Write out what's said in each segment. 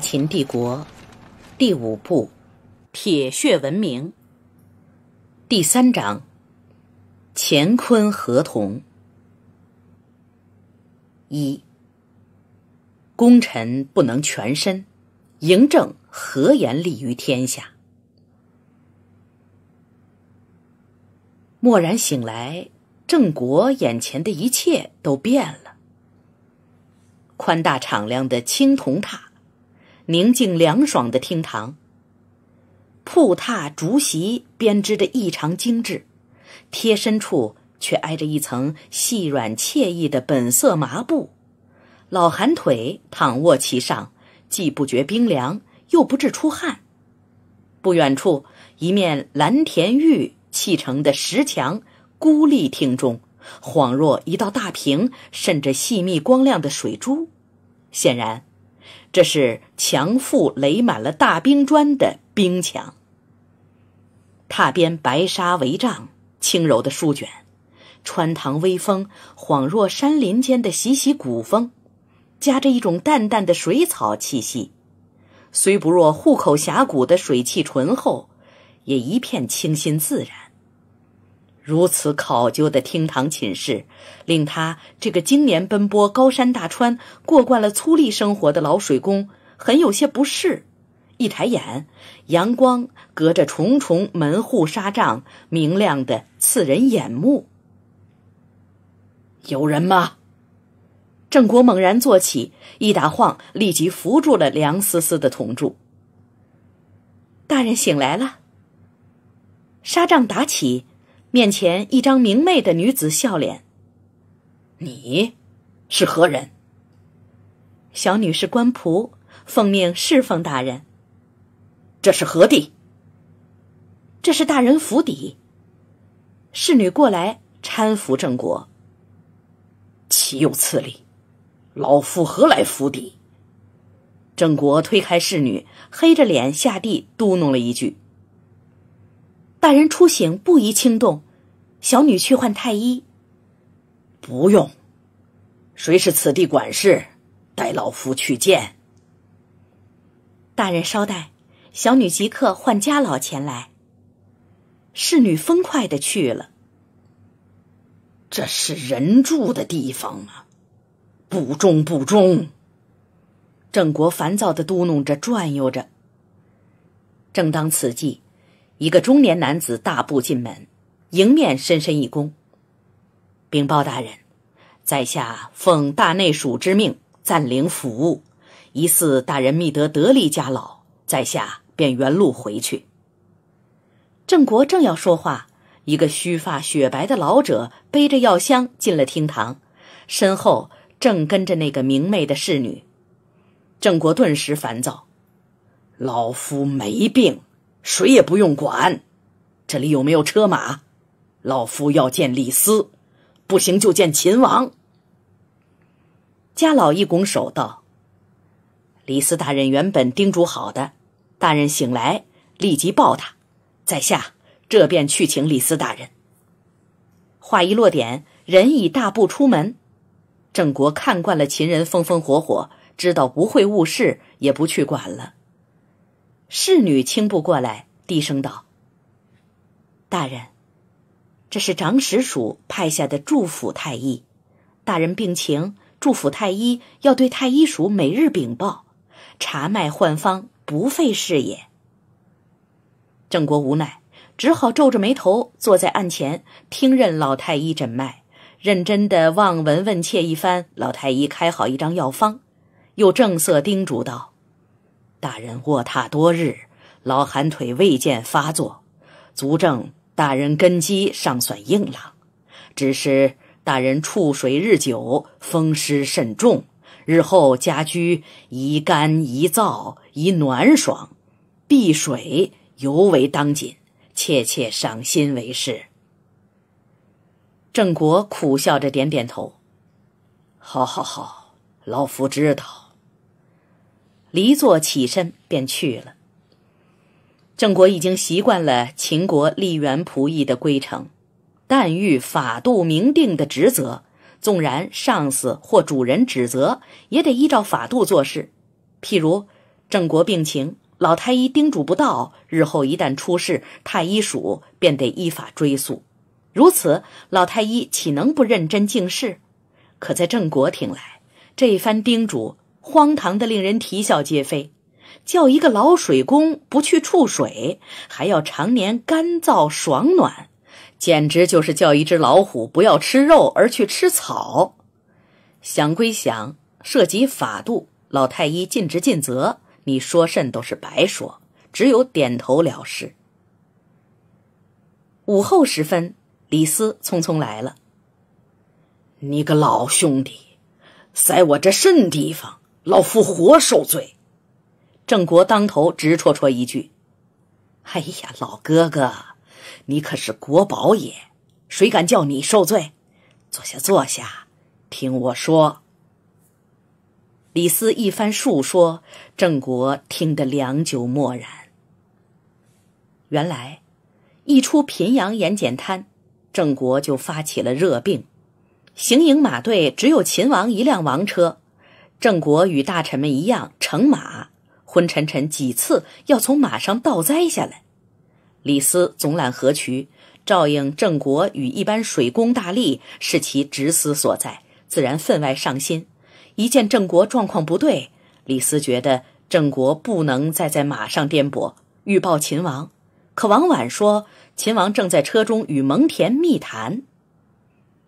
《秦帝国》第五部，《铁血文明》第三章，《乾坤合同》一，功臣不能全身，嬴政何言立于天下？蓦然醒来，郑国眼前的一切都变了，宽大敞亮的青铜塔。宁静凉爽的厅堂，铺榻竹席编织的异常精致，贴身处却挨着一层细软惬意的本色麻布，老寒腿躺卧其上，既不觉冰凉，又不至出汗。不远处，一面蓝田玉砌成的石墙，孤立厅中，恍若一道大屏渗着细密光亮的水珠，显然。这是墙腹垒满了大冰砖的冰墙，踏边白沙帷帐轻柔的舒卷，穿堂微风恍若山林间的习习古风，夹着一种淡淡的水草气息，虽不若户口峡谷的水气醇厚，也一片清新自然。如此考究的厅堂寝室，令他这个经年奔波高山大川、过惯了粗粝生活的老水工很有些不适。一抬眼，阳光隔着重重门户纱帐，明亮的刺人眼目。有人吗？郑国猛然坐起，一打晃，立即扶住了梁思思的铜柱。大人醒来了。纱帐打起。面前一张明媚的女子笑脸，你是何人？小女是官仆，奉命侍奉大人。这是何地？这是大人府邸。侍女过来搀扶郑国，岂有此理！老夫何来府邸？郑国推开侍女，黑着脸下地，嘟囔了一句。大人初醒，不宜轻动，小女去唤太医。不用，谁是此地管事？带老夫去见。大人稍待，小女即刻唤家老前来。侍女风快的去了。这是人住的地方吗？不中不中！郑国烦躁的嘟哝着，转悠着。正当此际。一个中年男子大步进门，迎面深深一躬：“禀报大人，在下奉大内署之命暂领府务，疑似大人觅得得力家老，在下便原路回去。”郑国正要说话，一个须发雪白的老者背着药箱进了厅堂，身后正跟着那个明媚的侍女。郑国顿时烦躁：“老夫没病。”谁也不用管，这里有没有车马？老夫要见李斯，不行就见秦王。家老一拱手道：“李斯大人原本叮嘱好的，大人醒来立即报他。在下这便去请李斯大人。”话一落点，人已大步出门。郑国看惯了秦人风风火火，知道不会误事，也不去管了。侍女轻步过来，低声道：“大人，这是长史署派下的祝府太医。大人病情，祝府太医要对太医署每日禀报，查脉换方，不费事也。”郑国无奈，只好皱着眉头坐在案前，听任老太医诊脉，认真的望闻问切一番。老太医开好一张药方，又正色叮嘱道。大人卧榻多日，老寒腿未见发作，足证大人根基尚算硬朗。只是大人触水日久，风湿甚重，日后家居宜干宜燥宜暖爽，避水尤为当紧，切切赏心为事。郑国苦笑着点点头：“好，好，好，老夫知道。”离座起身便去了。郑国已经习惯了秦国立原仆役的规程，但遇法度明定的职责，纵然上司或主人指责，也得依照法度做事。譬如郑国病情，老太医叮嘱不到，日后一旦出事，太医署便得依法追溯。如此，老太医岂能不认真敬事？可在郑国听来，这一番叮嘱。荒唐的，令人啼笑皆非。叫一个老水工不去触水，还要常年干燥爽暖，简直就是叫一只老虎不要吃肉而去吃草。想归想，涉及法度，老太医尽职尽责，你说甚都是白说，只有点头了事。午后时分，李斯匆匆来了。你个老兄弟，在我这甚地方？老夫活受罪，郑国当头直戳戳一句：“哎呀，老哥哥，你可是国宝也，谁敢叫你受罪？”坐下坐下，听我说。李斯一番述说，郑国听得良久默然。原来，一出平阳盐碱滩，郑国就发起了热病，行营马队只有秦王一辆王车。郑国与大臣们一样乘马，昏沉沉几次要从马上倒栽下来。李斯总揽河渠，照应郑国与一般水工大吏是其职司所在，自然分外上心。一见郑国状况不对，李斯觉得郑国不能再在马上颠簸，欲报秦王。可王婉说秦王正在车中与蒙恬密谈。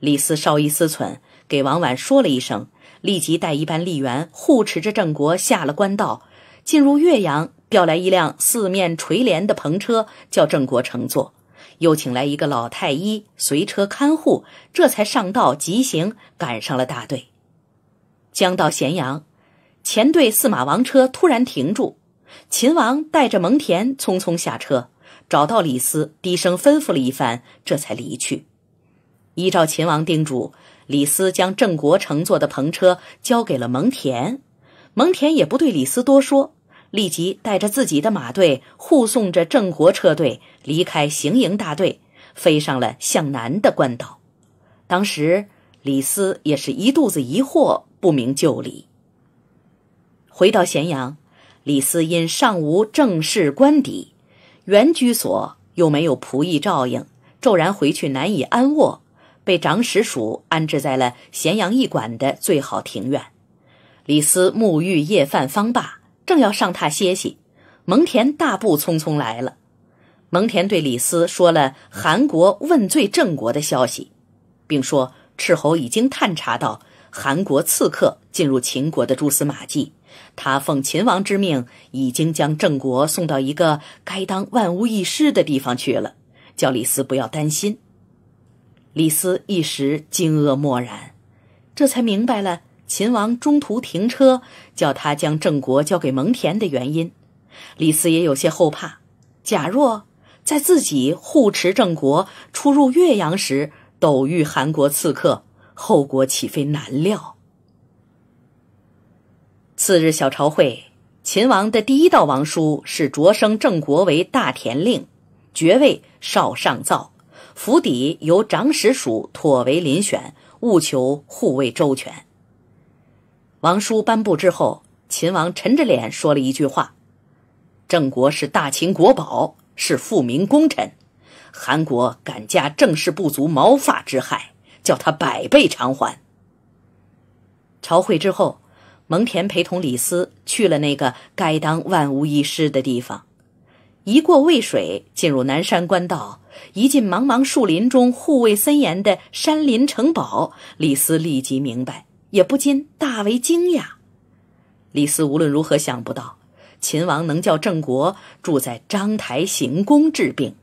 李斯稍一思忖，给王婉说了一声。立即带一班吏员护持着郑国下了官道，进入岳阳，调来一辆四面垂帘的篷车，叫郑国乘坐，又请来一个老太医随车看护，这才上道急行，赶上了大队。将到咸阳，前队司马王车突然停住，秦王带着蒙恬匆匆下车，找到李斯，低声吩咐了一番，这才离去。依照秦王叮嘱。李斯将郑国乘坐的篷车交给了蒙恬，蒙恬也不对李斯多说，立即带着自己的马队护送着郑国车队离开行营大队，飞上了向南的官道。当时李斯也是一肚子疑惑，不明就里。回到咸阳，李斯因尚无正式官邸、原居所又没有仆役照应，骤然回去难以安卧。被长史署安置在了咸阳驿馆的最好庭院。李斯沐浴夜饭方罢，正要上榻歇息，蒙恬大步匆匆来了。蒙恬对李斯说了韩国问罪郑国的消息，并说斥候已经探查到韩国刺客进入秦国的蛛丝马迹，他奉秦王之命已经将郑国送到一个该当万无一失的地方去了，叫李斯不要担心。李斯一时惊愕默然，这才明白了秦王中途停车，叫他将郑国交给蒙恬的原因。李斯也有些后怕，假若在自己护持郑国出入岳阳时，偶遇韩国刺客，后果岂非难料？次日小朝会，秦王的第一道王书是擢升郑国为大田令，爵位少上造。府邸由长史署妥为遴选，务求护卫周全。王叔颁布之后，秦王沉着脸说了一句话：“郑国是大秦国宝，是富民功臣，韩国敢加郑氏部族毛发之害，叫他百倍偿还。”朝会之后，蒙恬陪同李斯去了那个该当万无一失的地方。一过渭水，进入南山官道，一进茫茫树林中护卫森严的山林城堡，李斯立即明白，也不禁大为惊讶。李斯无论如何想不到，秦王能叫郑国住在章台行宫治病，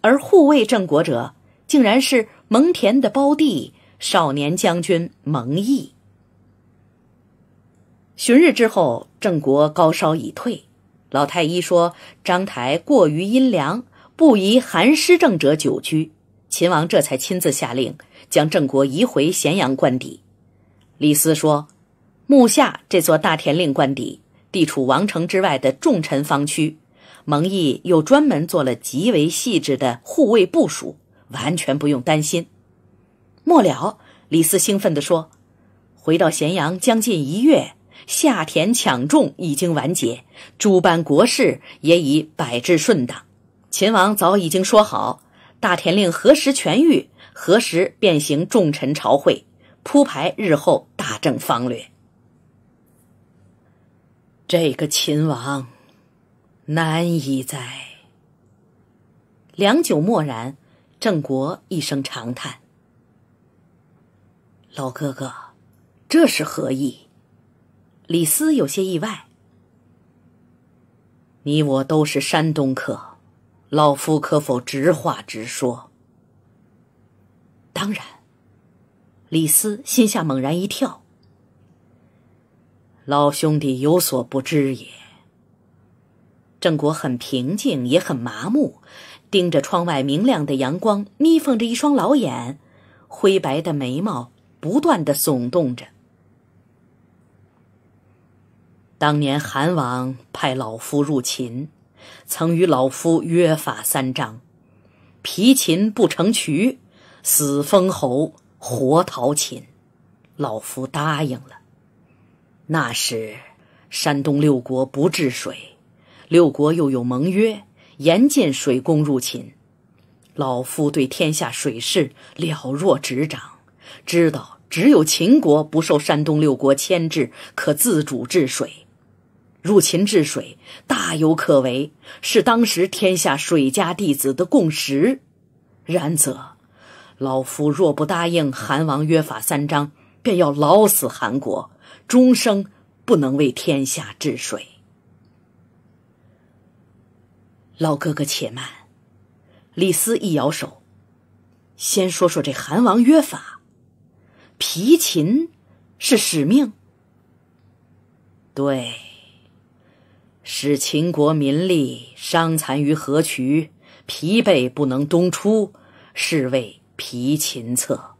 而护卫郑国者，竟然是蒙恬的胞弟少年将军蒙毅。旬日之后，郑国高烧已退。老太医说：“章台过于阴凉，不宜寒湿症者久居。”秦王这才亲自下令，将郑国移回咸阳官邸。李斯说：“目下这座大田令官邸地处王城之外的重臣方区，蒙毅又专门做了极为细致的护卫部署，完全不用担心。”末了，李斯兴奋地说：“回到咸阳将近一月。”下田抢种已经完结，诸般国事也已摆置顺当。秦王早已经说好，大田令何时痊愈，何时便行众臣朝会，铺排日后大政方略。这个秦王，难以哉！良久默然，郑国一声长叹：“老哥哥，这是何意？”李斯有些意外。你我都是山东客，老夫可否直话直说？当然。李斯心下猛然一跳。老兄弟有所不知也。郑国很平静，也很麻木，盯着窗外明亮的阳光，眯缝着一双老眼，灰白的眉毛不断的耸动着。当年韩王派老夫入秦，曾与老夫约法三章：皮秦不成渠，死封侯，活逃秦。老夫答应了。那时山东六国不治水，六国又有盟约，严禁水工入秦。老夫对天下水势了若指掌，知道只有秦国不受山东六国牵制，可自主治水。入秦治水大有可为，是当时天下水家弟子的共识。然则，老夫若不答应韩王约法三章，便要老死韩国，终生不能为天下治水。老哥哥，且慢！李斯一摇手，先说说这韩王约法。皮琴是使命。对。使秦国民力伤残于河渠，疲惫不能东出，是谓疲秦策。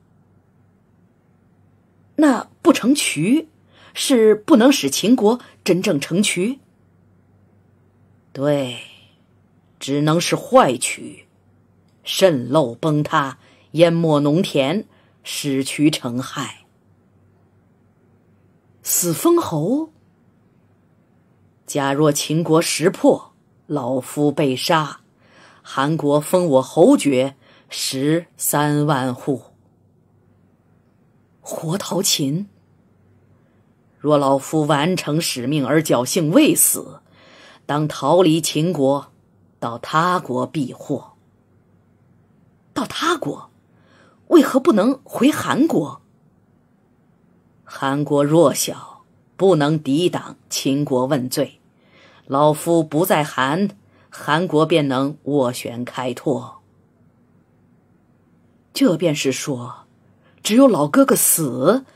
那不成渠，是不能使秦国真正成渠。对，只能是坏渠，渗漏崩塌，淹没农田，使渠成害。死封侯。假若秦国识破，老夫被杀，韩国封我侯爵，十三万户。活逃秦。若老夫完成使命而侥幸未死，当逃离秦国，到他国避祸。到他国，为何不能回韩国？韩国弱小，不能抵挡秦国问罪。老夫不在韩，韩国便能斡旋开拓。这便是说，只有老哥哥死，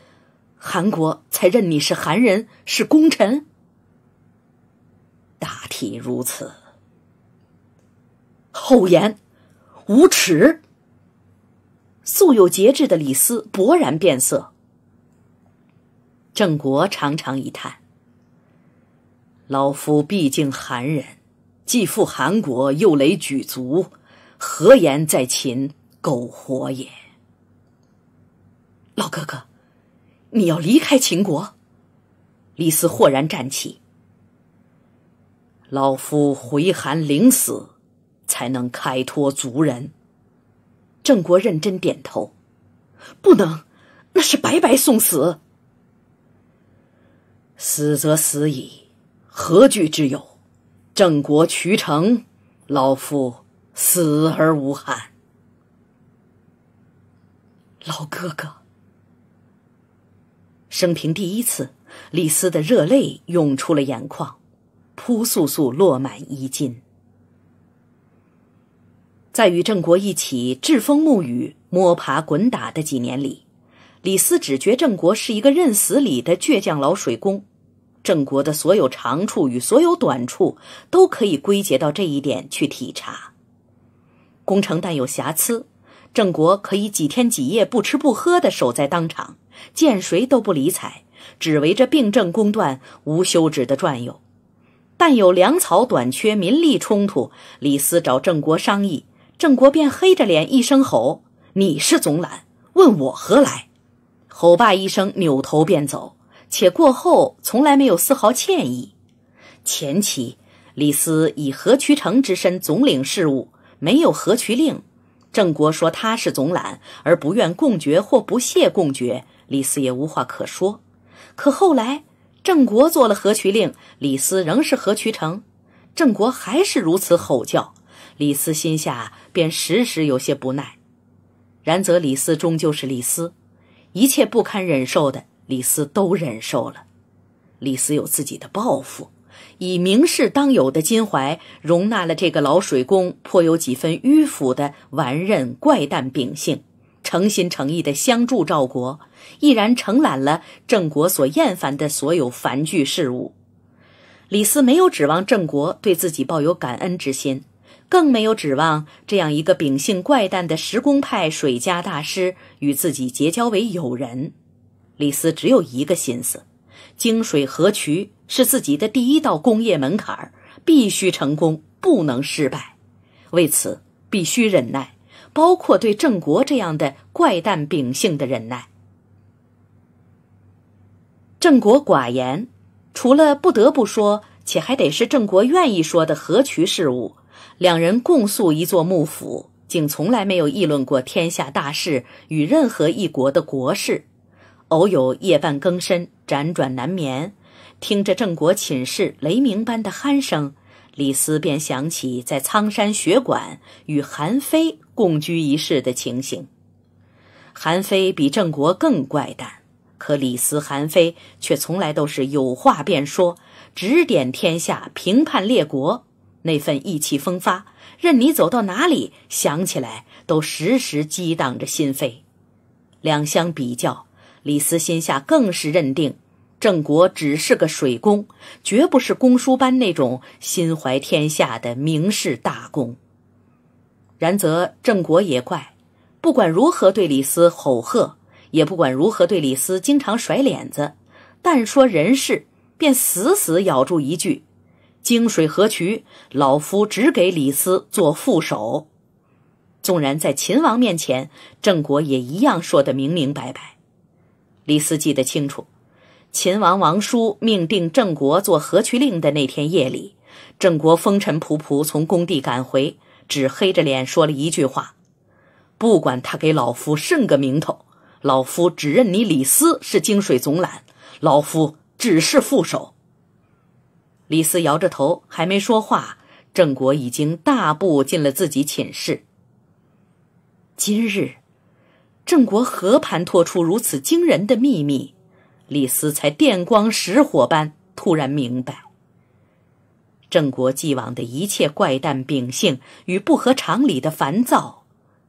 韩国才认你是韩人，是功臣。大体如此。厚颜无耻！素有节制的李斯勃然变色。郑国长长一叹。老夫毕竟韩人，既赴韩国，又累举族，何言在秦苟活也？老哥哥，你要离开秦国？李斯豁然站起。老夫回韩，领死才能开脱族人。郑国认真点头。不能，那是白白送死。死则死矣。何惧之有？郑国渠成，老夫死而无憾。老哥哥，生平第一次，李斯的热泪涌出了眼眶，扑簌簌落满衣襟。在与郑国一起栉风沐雨、摸爬滚打的几年里，李斯只觉郑国是一个认死理的倔强老水工。郑国的所有长处与所有短处，都可以归结到这一点去体察。工程但有瑕疵，郑国可以几天几夜不吃不喝的守在当场，见谁都不理睬，只围着病症公断无休止的转悠。但有粮草短缺、民力冲突，李斯找郑国商议，郑国便黑着脸一声吼：“你是总揽，问我何来？”吼罢一声，扭头便走。且过后从来没有丝毫歉意。前期，李斯以何渠成之身总领事务，没有何渠令，郑国说他是总揽而不愿共爵或不屑共爵，李斯也无话可说。可后来郑国做了何渠令，李斯仍是何渠成，郑国还是如此吼叫，李斯心下便时时有些不耐。然则李斯终究是李斯，一切不堪忍受的。李斯都忍受了。李斯有自己的抱负，以明士当有的襟怀，容纳了这个老水工，颇有几分迂腐的顽韧怪诞秉性，诚心诚意的相助赵国，毅然承揽了郑国所厌烦的所有繁剧事务。李斯没有指望郑国对自己抱有感恩之心，更没有指望这样一个秉性怪诞的石工派水家大师与自己结交为友人。李斯只有一个心思，泾水河渠是自己的第一道工业门槛必须成功，不能失败。为此，必须忍耐，包括对郑国这样的怪诞秉性的忍耐。郑国寡言，除了不得不说，且还得是郑国愿意说的河渠事务。两人共宿一座幕府，竟从来没有议论过天下大事与任何一国的国事。偶有夜半更深，辗转难眠，听着郑国寝室雷鸣般的鼾声，李斯便想起在苍山学馆与韩非共居一室的情形。韩非比郑国更怪诞，可李斯、韩非却从来都是有话便说，指点天下，评判列国，那份意气风发，任你走到哪里，想起来都时时激荡着心扉。两相比较。李斯心下更是认定，郑国只是个水工，绝不是公叔班那种心怀天下的名士大公。然则郑国也怪，不管如何对李斯吼喝，也不管如何对李斯经常甩脸子，但说人事，便死死咬住一句：“泾水河渠，老夫只给李斯做副手。”纵然在秦王面前，郑国也一样说得明明白白。李斯记得清楚，秦王王叔命定郑国做河渠令的那天夜里，郑国风尘仆仆从工地赶回，只黑着脸说了一句话：“不管他给老夫甚个名头，老夫只认你李斯是泾水总揽，老夫只是副手。”李斯摇着头，还没说话，郑国已经大步进了自己寝室。今日。郑国和盘托出如此惊人的秘密，李斯才电光石火般突然明白，郑国既往的一切怪诞秉性与不合常理的烦躁，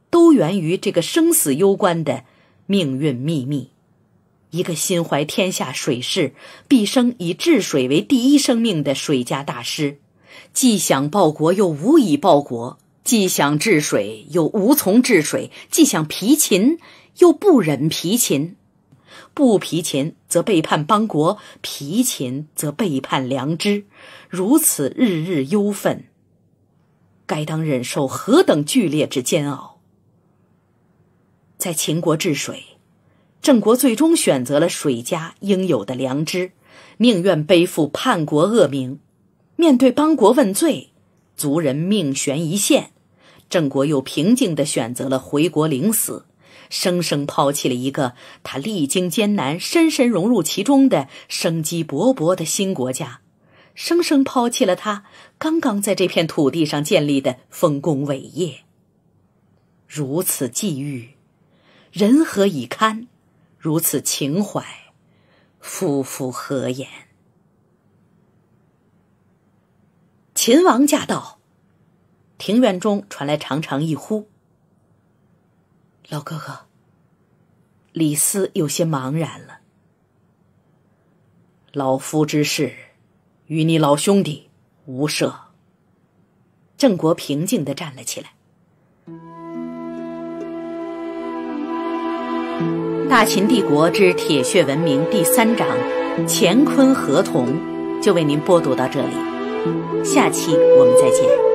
都源于这个生死攸关的命运秘密。一个心怀天下水势、毕生以治水为第一生命的水家大师，既想报国，又无以报国。既想治水，又无从治水；既想疲秦，又不忍疲秦。不疲秦，则背叛邦国；疲秦，则背叛良知。如此日日忧愤，该当忍受何等剧烈之煎熬？在秦国治水，郑国最终选择了水家应有的良知，宁愿背负叛国恶名，面对邦国问罪，族人命悬一线。郑国又平静地选择了回国领死，生生抛弃了一个他历经艰难、深深融入其中的生机勃勃的新国家，生生抛弃了他刚刚在这片土地上建立的丰功伟业。如此际遇，人何以堪？如此情怀，夫夫何言？秦王驾到。庭院中传来长长一呼：“老哥哥。”李斯有些茫然了。老夫之事，与你老兄弟无涉。郑国平静的站了起来。大秦帝国之铁血文明第三章，《乾坤合同》，就为您播读到这里，下期我们再见。